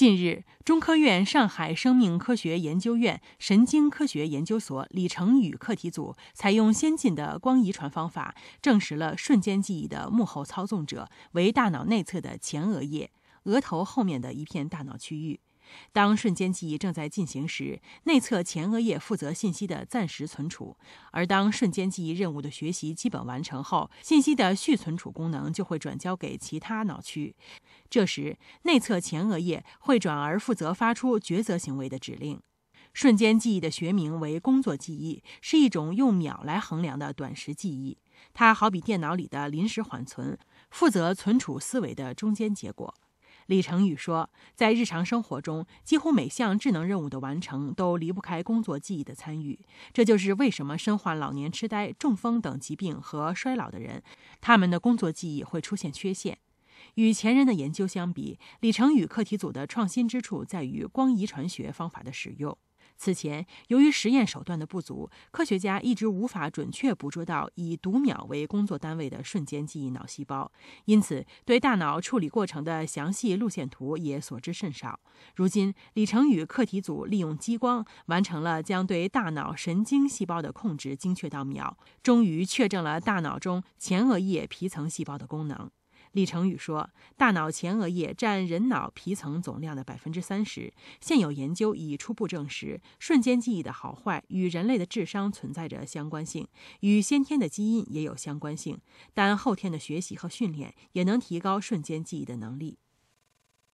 近日，中科院上海生命科学研究院神经科学研究所李成宇课题组采用先进的光遗传方法，证实了瞬间记忆的幕后操纵者为大脑内侧的前额叶，额头后面的一片大脑区域。当瞬间记忆正在进行时，内侧前额叶负责信息的暂时存储；而当瞬间记忆任务的学习基本完成后，信息的续存储功能就会转交给其他脑区。这时，内侧前额叶会转而负责发出抉择行为的指令。瞬间记忆的学名为工作记忆，是一种用秒来衡量的短时记忆，它好比电脑里的临时缓存，负责存储思维的中间结果。李成宇说，在日常生活中，几乎每项智能任务的完成都离不开工作记忆的参与。这就是为什么身患老年痴呆、中风等疾病和衰老的人，他们的工作记忆会出现缺陷。与前人的研究相比，李成宇课题组的创新之处在于光遗传学方法的使用。此前，由于实验手段的不足，科学家一直无法准确捕捉到以读秒为工作单位的瞬间记忆脑细胞，因此对大脑处理过程的详细路线图也所知甚少。如今，李成宇课题组利用激光完成了将对大脑神经细胞的控制精确到秒，终于确证了大脑中前额叶皮层细胞的功能。李成宇说：“大脑前额叶占人脑皮层总量的百分之三十。现有研究已初步证实，瞬间记忆的好坏与人类的智商存在着相关性，与先天的基因也有相关性，但后天的学习和训练也能提高瞬间记忆的能力。”